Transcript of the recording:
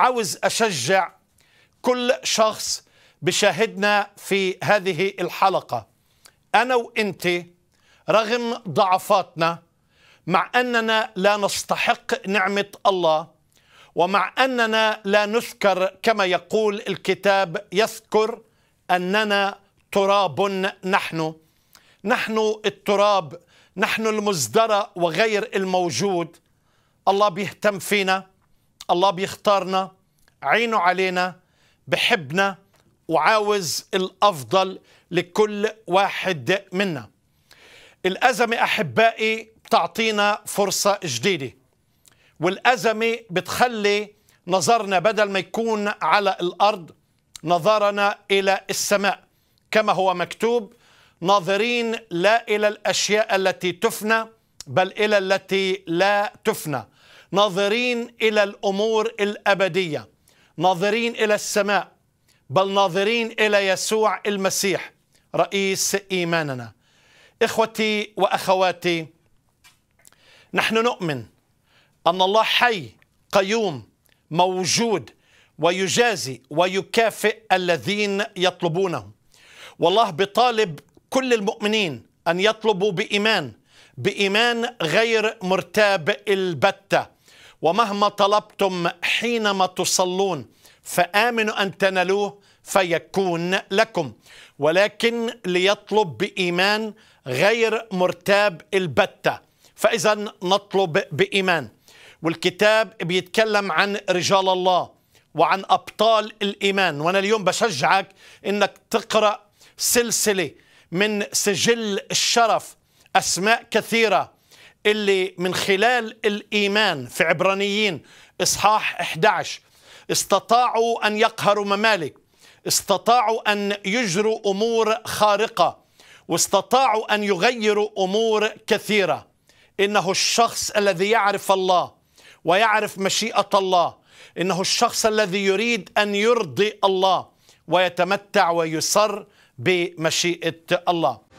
عاوز أشجع كل شخص بشاهدنا في هذه الحلقة أنا وإنت رغم ضعفاتنا مع أننا لا نستحق نعمة الله ومع أننا لا نذكر كما يقول الكتاب يذكر أننا تراب نحن نحن التراب نحن المزدرى وغير الموجود الله بيهتم فينا الله بيختارنا عينه علينا بحبنا وعاوز الأفضل لكل واحد منا الأزمة أحبائي بتعطينا فرصة جديدة والأزمة بتخلي نظرنا بدل ما يكون على الأرض نظرنا إلى السماء كما هو مكتوب ناظرين لا إلى الأشياء التي تفنى بل إلى التي لا تفنى ناظرين إلى الأمور الأبدية ناظرين إلى السماء بل ناظرين إلى يسوع المسيح رئيس إيماننا إخوتي وأخواتي نحن نؤمن أن الله حي قيوم موجود ويجازي ويكافئ الذين يطلبونه والله بطالب كل المؤمنين أن يطلبوا بإيمان بإيمان غير مرتاب البتة ومهما طلبتم حينما تصلون فآمنوا أن تنالوه فيكون لكم ولكن ليطلب بإيمان غير مرتاب البتة فإذا نطلب بإيمان والكتاب بيتكلم عن رجال الله وعن أبطال الإيمان وأنا اليوم بشجعك أنك تقرأ سلسلة من سجل الشرف أسماء كثيرة اللي من خلال الإيمان في عبرانيين إصحاح 11 استطاعوا أن يقهروا ممالك استطاعوا أن يجروا أمور خارقة واستطاعوا أن يغيروا أمور كثيرة إنه الشخص الذي يعرف الله ويعرف مشيئة الله إنه الشخص الذي يريد أن يرضي الله ويتمتع ويسر بمشيئة الله